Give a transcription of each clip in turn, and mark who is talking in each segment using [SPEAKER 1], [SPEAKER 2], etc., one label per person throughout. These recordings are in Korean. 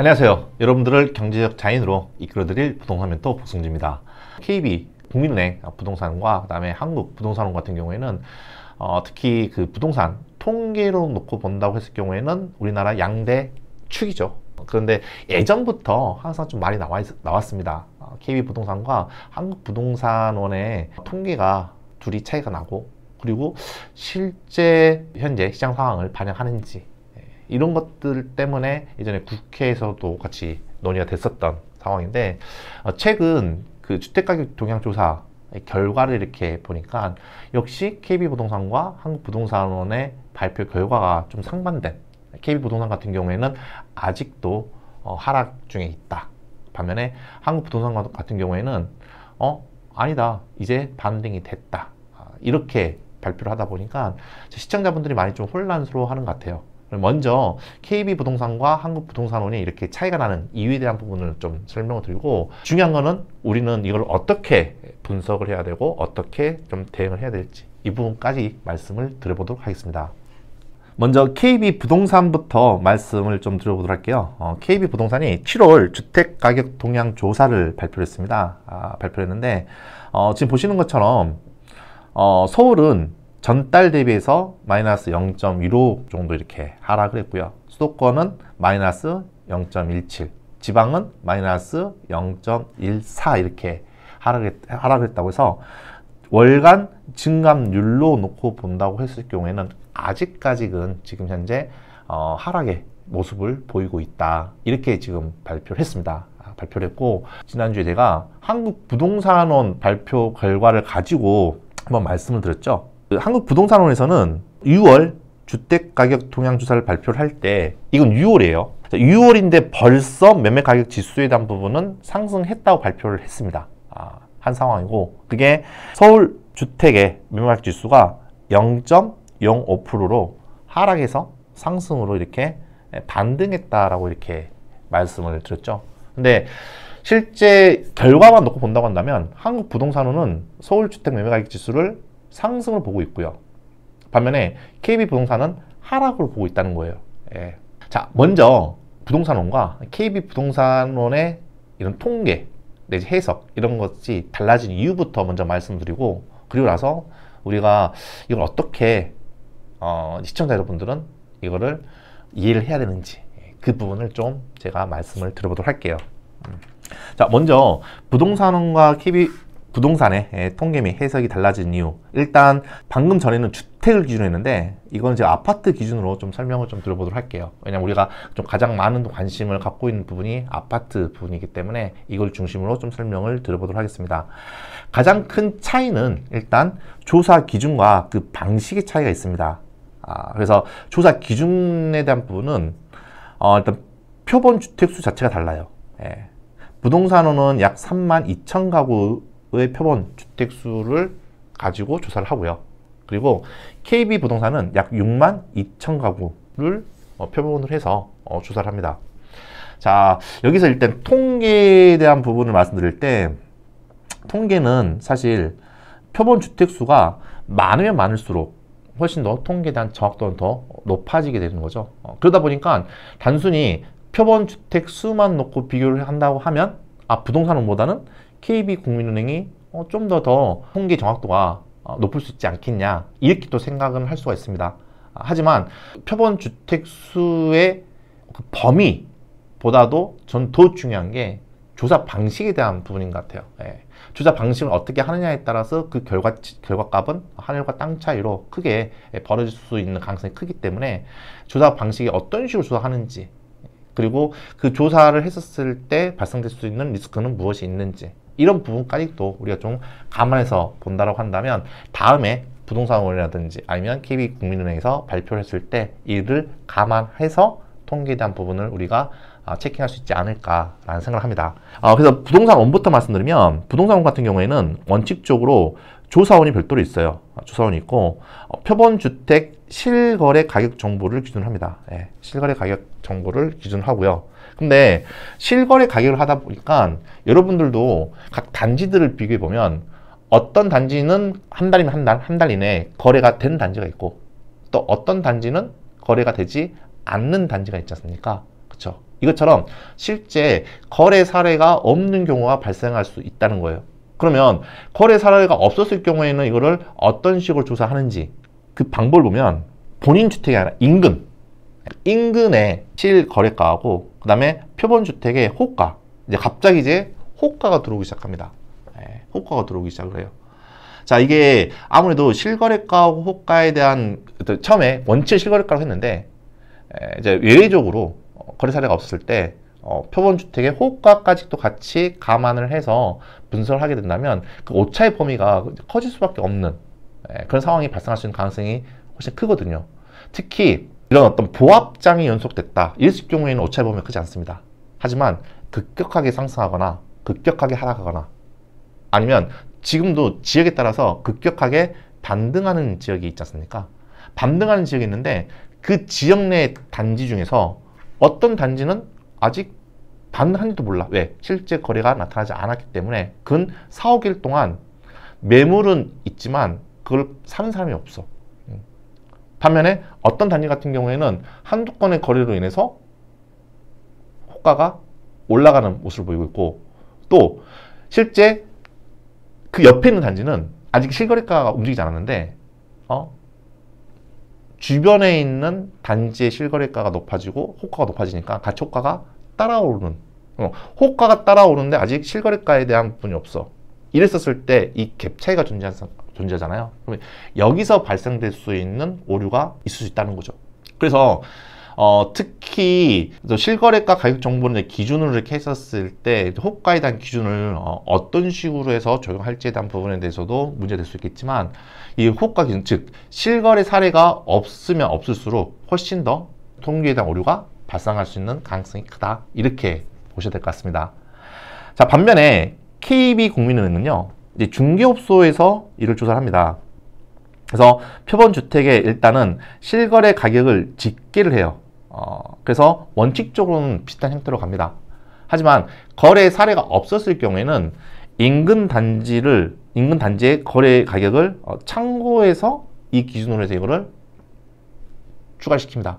[SPEAKER 1] 안녕하세요. 여러분들을 경제적 자인으로 이끌어드릴 부동산 멘토 복승지입니다. KB 국민은행 부동산과 그다음에 한국 부동산원 같은 경우에는 어, 특히 그 부동산 통계로 놓고 본다고 했을 경우에는 우리나라 양대 축이죠. 그런데 예전부터 항상 좀 많이 나와 있, 나왔습니다. 어, KB 부동산과 한국 부동산원의 통계가 둘이 차이가 나고 그리고 실제 현재 시장 상황을 반영하는지 이런 것들 때문에 예전에 국회에서도 같이 논의가 됐었던 상황인데 어, 최근 그 주택가격 동향조사 결과를 이렇게 보니까 역시 KB부동산과 한국부동산원의 발표 결과가 좀 상반된 KB부동산 같은 경우에는 아직도 어, 하락 중에 있다. 반면에 한국부동산 같은 경우에는 어 아니다 이제 반등이 됐다 아, 이렇게 발표를 하다 보니까 시청자분들이 많이 좀 혼란스러워하는 것 같아요. 먼저 KB 부동산과 한국 부동산원이 이렇게 차이가 나는 이유에 대한 부분을 좀 설명을 드리고 중요한 거는 우리는 이걸 어떻게 분석을 해야 되고 어떻게 좀 대응을 해야 될지 이 부분까지 말씀을 드려보도록 하겠습니다. 먼저 KB 부동산부터 말씀을 좀 드려보도록 할게요. 어, KB 부동산이 7월 주택가격 동향 조사를 발표했습니다. 아, 발표했는데 어, 지금 보시는 것처럼 어, 서울은 전달 대비해서 마이너스 0.15 정도 이렇게 하락을 했고요. 수도권은 마이너스 0.17, 지방은 마이너스 0.14 이렇게 하락했, 했다고 해서 월간 증감률로 놓고 본다고 했을 경우에는 아직까지는 지금 현재 어, 하락의 모습을 보이고 있다. 이렇게 지금 발표를 했습니다. 아, 발표를 했고 지난주에 제가 한국 부동산원 발표 결과를 가지고 한번 말씀을 드렸죠. 그 한국 부동산원에서는 6월 주택가격 동향조사를 발표를 할 때 이건 6월이에요. 6월인데 벌써 매매가격 지수에 대한 부분은 상승했다고 발표를 했습니다. 아, 한 상황이고 그게 서울 주택의 매매가격 지수가 0.05%로 하락해서 상승으로 이렇게 반등했다라고 이렇게 말씀을 드렸죠. 근데 실제 결과만 놓고 본다고 한다면 한국 부동산원은 서울 주택 매매가격 지수를 상승을 보고 있고요. 반면에 KB 부동산은 하락을 보고 있다는 거예요. 예. 자, 먼저 부동산원과 KB 부동산원의 이런 통계 내지 네, 해석 이런 것이 달라진 이유부터 먼저 말씀드리고 그리고 나서 우리가 이걸 어떻게 어, 시청자 여러분들은 이거를 이해를 해야 되는지 예, 그 부분을 좀 제가 말씀을 드려보도록 할게요. 음. 자, 먼저 부동산원과 KB 부동산의 예, 통계 및 해석이 달라진 이유 일단 방금 전에는 주택을 기준으로 했는데 이건 이제 아파트 기준으로 좀 설명을 좀 들어보도록 할게요 왜냐면 우리가 좀 가장 많은 관심을 갖고 있는 부분이 아파트 부분이기 때문에 이걸 중심으로 좀 설명을 들어보도록 하겠습니다 가장 큰 차이는 일단 조사 기준과 그 방식의 차이가 있습니다 아, 그래서 조사 기준에 대한 부분은 어, 일단 표본 주택수 자체가 달라요 예. 부동산호는 약 3만 2천 가구 의 표본 주택수를 가지고 조사를 하고요. 그리고 KB 부동산은 약 6만 2천 가구를 어, 표본을 해서 어, 조사를 합니다. 자, 여기서 일단 통계에 대한 부분을 말씀드릴 때 통계는 사실 표본 주택수가 많으면 많을수록 훨씬 더 통계에 대한 정확도는 더 높아지게 되는 거죠. 어, 그러다 보니까 단순히 표본 주택 수만 놓고 비교를 한다고 하면 아 부동산원보다는 KB국민은행이 어, 좀더 더 통계 정확도가 어, 높을 수 있지 않겠냐 이렇게 또 생각은 할 수가 있습니다. 아, 하지만 표본 주택 수의 그 범위보다도 전 더 중요한 게 조사 방식에 대한 부분인 것 같아요. 예. 조사 방식을 어떻게 하느냐에 따라서 그 결과 결과값은 하늘과 땅 차이로 크게 예, 벌어질 수 있는 가능성이 크기 때문에 조사 방식이 어떤 식으로 조사하는지 그리고 그 조사를 했었을 때 발생될 수 있는 리스크는 무엇이 있는지 이런 부분까지 또 우리가 좀 감안해서 본다라고 한다면 다음에 부동산원이라든지 아니면 KB국민은행에서 발표를 했을 때 이를 감안해서 통계에 대한 부분을 우리가 아, 체킹할 수 있지 않을까라는 생각을 합니다. 어, 그래서 부동산 원부터 말씀드리면 부동산 원 같은 경우에는 원칙적으로 조사원이 별도로 있어요. 아, 조사원이 있고 어, 표본주택 실거래 가격 정보를 기준합니다. 예, 실거래 가격 정보를 기준하고요. 근데 실거래 가격을 하다 보니까 여러분들도 각 단지들을 비교해 보면 어떤 단지는 한 달이면 한 달, 한 달 이내 에 거래가 된 단지가 있고 또 어떤 단지는 거래가 되지 않는 단지가 있지 않습니까? 그쵸 이것처럼 실제 거래 사례가 없는 경우가 발생할 수 있다는 거예요. 그러면 거래 사례가 없었을 경우에는 이거를 어떤 식으로 조사하는지 그 방법을 보면 본인 주택이 아니라 임금 인근의 실거래가하고 그 다음에 표본주택의 호가 이제 갑자기 이제 호가가 들어오기 시작합니다 예, 호가가 들어오기 시작을 해요 자 이게 아무래도 실거래가하고 호가에 대한 그 처음에 원체 실거래가로 했는데 예, 이제 외래적으로 어, 거래 사례가 없을 때 어, 표본주택의 호가까지 도 같이 감안을 해서 분석을 하게 된다면 그 오차의 범위가 커질 수밖에 없는 예, 그런 상황이 발생할 수 있는 가능성이 훨씬 크거든요 특히 이런 어떤 보합장이 연속됐다. 일식 경우에는 오차의 범위 크지 않습니다. 하지만 급격하게 상승하거나 급격하게 하락하거나 아니면 지금도 지역에 따라서 급격하게 반등하는 지역이 있지 않습니까? 반등하는 지역이 있는데 그 지역 내 단지 중에서 어떤 단지는 아직 반등하는지도 몰라. 왜? 실제 거래가 나타나지 않았기 때문에 근 4, 5일 동안 매물은 있지만 그걸 사는 사람이 없어. 반면에 어떤 단지 같은 경우에는 한두 건의 거래로 인해서 호가가 올라가는 모습을 보이고 있고 또 실제 그 옆에 있는 단지는 아직 실거래가가 움직이지 않았는데 어? 주변에 있는 단지의 실거래가가 높아지고 호가가 높아지니까 가치 호가가 따라오는 어, 호가가 따라오는데 아직 실거래가에 대한 부분이 없어 이랬었을 때 이 갭 차이가 존재한 존재잖아요. 그러면 여기서 발생될 수 있는 오류가 있을 수 있다는 거죠. 그래서 어, 특히 실거래가 가격 정보를 기준으로 이렇게 했었을 때 호가에 대한 기준을 어, 떤 식으로 해서 적용할지에 대한 부분에 대해서도 문제될 수 있겠지만 이 호가 기준 즉 실거래 사례가 없으면 없을수록 훨씬 더 통계에 대한 오류가 발생할 수 있는 가능성이 크다 이렇게 보셔야 될 것 같습니다. 자 반면에 KB 국민은행은요 이제 중개업소에서 이를 조사를 합니다. 그래서 표본 주택에 일단은 실거래 가격을 집계를 해요. 어, 그래서 원칙적으로는 비슷한 형태로 갑니다. 하지만 거래 사례가 없었을 경우에는 인근 단지를 인근 단지의 거래 가격을 어, 참고해서 이 기준으로 해서 이거를 추가시킵니다.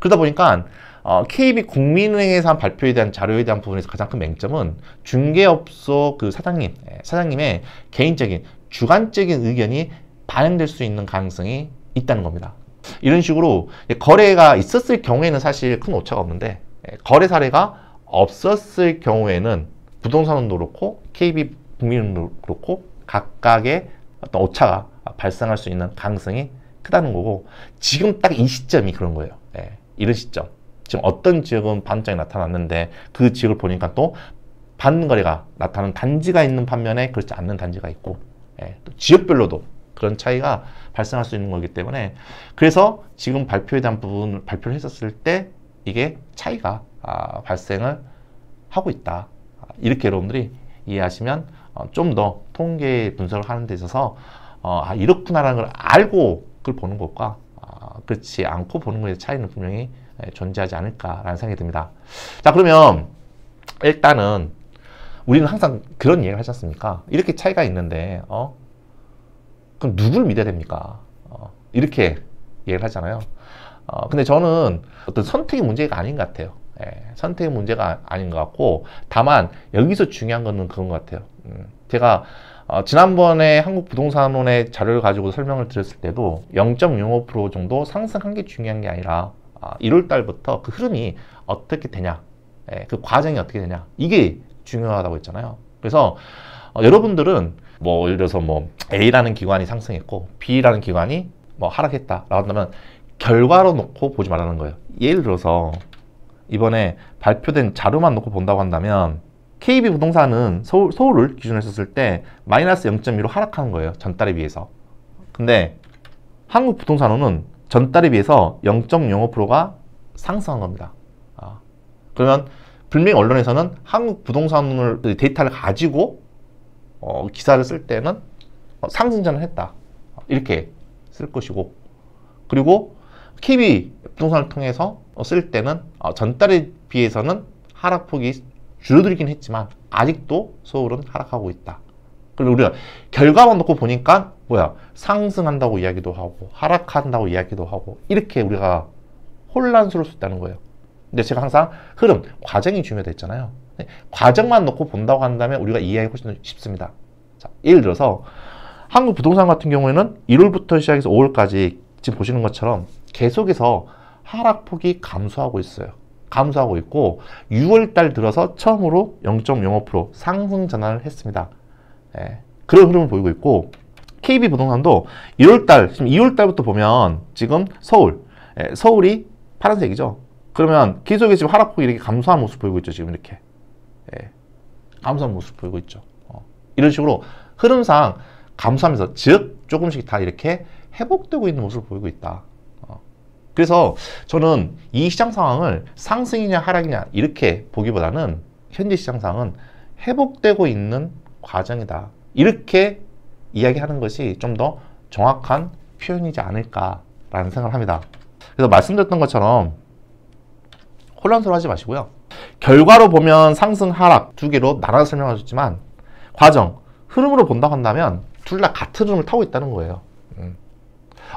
[SPEAKER 1] 그러다 보니까 어, KB 국민은행에서 한 발표에 대한 자료에 대한 부분에서 가장 큰 맹점은 중개업소 그 사장님, 예, 사장님의 개인적인 주관적인 의견이 반영될 수 있는 가능성이 있다는 겁니다. 이런 식으로 거래가 있었을 경우에는 사실 큰 오차가 없는데 예, 거래 사례가 없었을 경우에는 부동산은 그렇고 KB 국민도 은행 그렇고 각각의 어떤 오차가 발생할 수 있는 가능성이 크다는 거고 지금 딱 이 시점이 그런 거예요. 예, 이런 시점. 지금 어떤 지역은 반짝이 나타났는데 그 지역을 보니까 또 반거리가 나타나는 단지가 있는 반면에 그렇지 않는 단지가 있고 예, 또 지역별로도 그런 차이가 발생할 수 있는 거기 때문에 그래서 지금 발표에 대한 부분을 발표를 했었을 때 이게 차이가 아, 발생을 하고 있다 이렇게 여러분들이 이해하시면 어, 좀더 통계 분석을 하는 데 있어서 어, 아 이렇구나라는 걸 알고 그걸 보는 것과 아, 그렇지 않고 보는 것의 차이는 분명히 예, 존재하지 않을까라는 생각이 듭니다. 자, 그러면 일단은 우리는 항상 그런 얘기를 하지 않습니까? 이렇게 차이가 있는데, 어? 그럼 누굴 믿어야 됩니까? 어, 이렇게 얘기를 하잖아요. 어, 근데 저는 어떤 선택의 문제가 아닌 것 같아요. 예, 선택의 문제가 아닌 것 같고, 다만, 여기서 중요한 거는 그런 것 같아요. 음, 제가, 어, 지난번에 한국부동산원의 자료를 가지고 설명을 드렸을 때도 0.05% 정도 상승한 게 중요한 게 아니라, 1월 아, 달부터 그 흐름이 어떻게 되냐, 예, 그 과정이 어떻게 되냐 이게 중요하다고 했잖아요. 그래서 어, 여러분들은 뭐 예를 들어서 뭐 A라는 기관이 상승했고 B라는 기관이 뭐 하락했다라고 한다면 결과로 놓고 보지 말라는 거예요. 예를 들어서 이번에 발표된 자료만 놓고 본다고 한다면 KB 부동산은 서울, 서울을 기준으로 했을때 마이너스 0.2로 하락한 거예요. 전달에 비해서. 근데 한국 부동산원은 전달에 비해서 0.05%가 상승한 겁니다. 아, 그러면 불명 언론에서는 한국 부동산을 그 데이터를 가지고 어, 기사를 쓸 때는 어, 상승전을 했다. 어, 이렇게 쓸 것이고 그리고 KB 부동산을 통해서 어, 쓸 때는 어, 전달에 비해서는 하락폭이 줄어들긴 했지만 아직도 서울은 하락하고 있다. 그리고 우리가 결과만 놓고 보니까 뭐야 상승한다고 이야기도 하고 하락한다고 이야기도 하고 이렇게 우리가 혼란스러울 수 있다는 거예요. 근데 제가 항상 흐름, 과정이 중요하다 했잖아요. 과정만 놓고 본다고 한다면 우리가 이해하기 훨씬 쉽습니다. 자, 예를 들어서 한국 부동산 같은 경우에는 1월부터 시작해서 5월까지 지금 보시는 것처럼 계속해서 하락폭이 감소하고 있어요. 감소하고 있고 6월 달 들어서 처음으로 0.05% 상승 전환을 했습니다. 예, 그런 흐름을 보이고 있고 KB 부동산도 1월달, 지금 2월달부터 보면 지금 서울, 예, 서울이 파란색이죠. 그러면 계속에 지금 하락폭이 이렇게 감소한 모습 보이고 있죠. 지금 이렇게 예, 감소한 모습 보이고 있죠. 어, 이런 식으로 흐름상 감소하면서 즉 조금씩 다 이렇게 회복되고 있는 모습을 보이고 있다. 어. 그래서 저는 이 시장 상황을 상승이냐 하락이냐 이렇게 보기보다는 현재 시장 상황은 회복되고 있는 과정이다. 이렇게 이야기하는 것이 좀 더 정확한 표현이지 않을까라는 생각을 합니다. 그래서 말씀드렸던 것처럼 혼란스러워하지 마시고요. 결과로 보면 상승 하락 두 개로 나눠 서 설명하셨지만 과정 흐름으로 본다고 한다면 둘 다 같은 흐름을 타고 있다는 거예요. 음.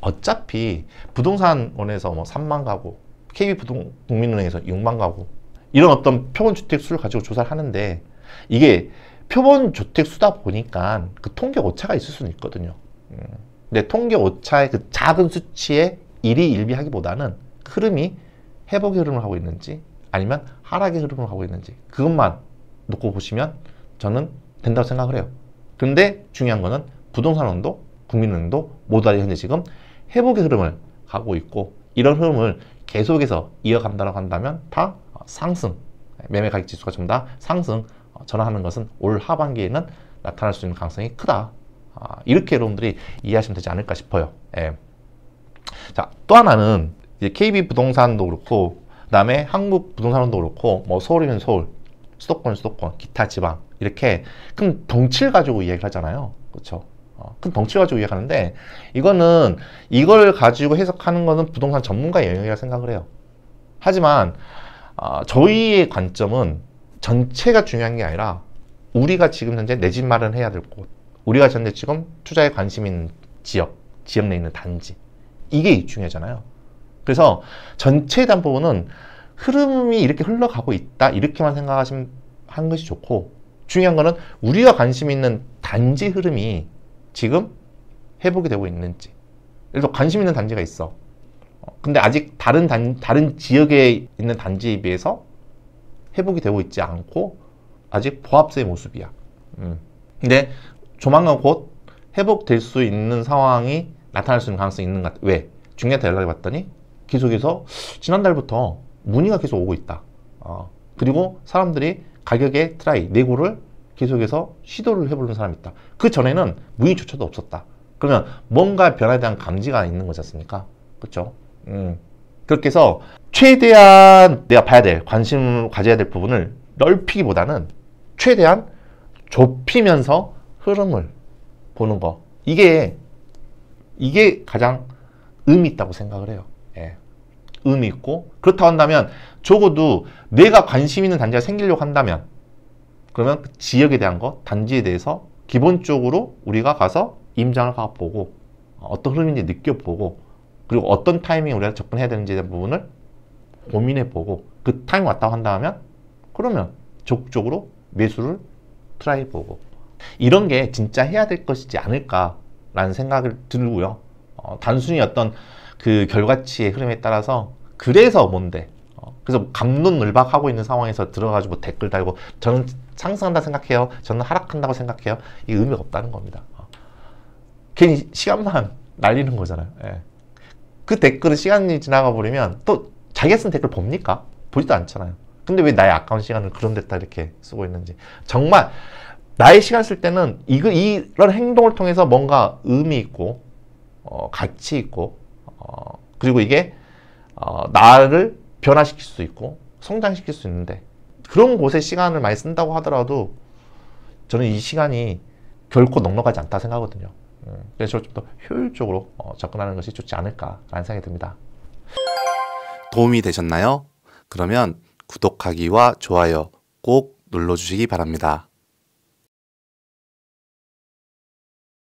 [SPEAKER 1] 어차피 부동산원에서 뭐 3만 가구, KB 부동 국민은행에서 6만 가구 이런 어떤 평균 주택 수를 가지고 조사를 하는데 이게 표본 주택 수다 보니까 그 통계 오차가 있을 수는 있거든요. 음. 근데 통계 오차의 그 작은 수치에 일희일비하기보다는 흐름이 회복 의 흐름을 하고 있는지 아니면 하락의 흐름을 하고 있는지 그것만 놓고 보시면 저는 된다고 생각을 해요. 근데 중요한 거는 부동산원도국민은행도 모두 다 현재 지금 회복의 흐름을 가고 있고 이런 흐름을 계속해서 이어간다고 한다면 다 상승 매매 가격 지수가 좀다 상승 전환하는 것은 올 하반기에는 나타날 수 있는 가능성이 크다. 아, 이렇게 여러분들이 이해하시면 되지 않을까 싶어요. 예. 자, 또 하나는 KB 부동산도 그렇고, 그 다음에 한국 부동산도 그렇고, 뭐 서울이면 서울, 수도권, 수도권, 기타 지방 이렇게 큰 덩치를 가지고 이야기를 하잖아요. 그렇죠? 어, 큰덩치 가지고 이야하는데 이거는 이걸 가지고 해석하는 것은 부동산 전문가의 영역이라 생각을 해요. 하지만 어, 저희의 관점은 전체가 중요한 게 아니라 우리가 지금 현재 내 집 마련해야 될 곳, 우리가 현재 지금 투자에 관심 있는 지역, 지역 내에 있는 단지 이게 중요하잖아요. 그래서 전체 담보는 흐름이 이렇게 흘러가고 있다 이렇게만 생각하시면 한 것이 좋고 중요한 거는 우리가 관심 있는 단지 흐름이 지금 회복이 되고 있는지 예를 들어 관심 있는 단지가 있어 근데 아직 다른 단, 다른 지역에 있는 단지에 비해서 회복이 되고 있지 않고 아직 보합세 모습이야. 음. 근데 조만간 곧 회복될 수 있는 상황이 나타날 수 있는 가능성이 있는 것 같아. 왜? 중개한테 연락이 왔더니 계속해서 지난달부터 문의가 계속 오고 있다. 어. 그리고 사람들이 가격의 트라이, 내고를 계속해서 시도를 해보는 사람이 있다. 그 전에는 문의조차도 없었다. 그러면 뭔가 변화에 대한 감지가 있는 거지 않습니까? 그쵸 음. 그렇게 해서 최대한 내가 봐야 될 관심 가져야 될 부분을 넓히기보다는 최대한 좁히면서 흐름을 보는 거 이게 이게 가장 의미 있다고 생각을 해요 예. 의미 있고 그렇다 고 한다면 적어도 내가 관심 있는 단지가 생기려고 한다면 그러면 그 지역에 대한 거 단지에 대해서 기본적으로 우리가 가서 임장을 가보고 어떤 흐름인지 느껴보고 그리고 어떤 타이밍에 우리가 접근해야 되는지 대한 부분을 고민해보고 그 타이밍 왔다고 한다면 그러면 적극적으로 매수를 트라이보고 이런 게 진짜 해야 될 것이지 않을까라는 생각을 들고요. 어, 단순히 어떤 그 결과치의 흐름에 따라서 그래서 뭔데 어, 그래서 감론을박하고 있는 상황에서 들어가지고 뭐 댓글 달고 저는 상승한다 생각해요. 저는 하락한다고 생각해요. 이 의미가 없다는 겁니다. 어. 괜히 시간만 날리는 거잖아요. 예. 그 댓글을 시간이 지나가 버리면 또 자기가 쓴 댓글 봅니까? 보지도 않잖아요. 근데 왜 나의 아까운 시간을 그런 데다 이렇게 쓰고 있는지 정말 나의 시간 쓸 때는 이 이런 행동을 통해서 뭔가 의미 있고 어, 가치 있고 어, 그리고 이게 어, 나를 변화시킬 수 있고 성장시킬 수 있는데 그런 곳에 시간을 많이 쓴다고 하더라도 저는 이 시간이 결코 넉넉하지 않다 생각하거든요. 음, 그래서 좀 더 효율적으로 어, 접근하는 것이 좋지 않을까라는 생각이 듭니다. 도움이 되셨나요? 그러면 구독하기와 좋아요 꼭 눌러주시기 바랍니다.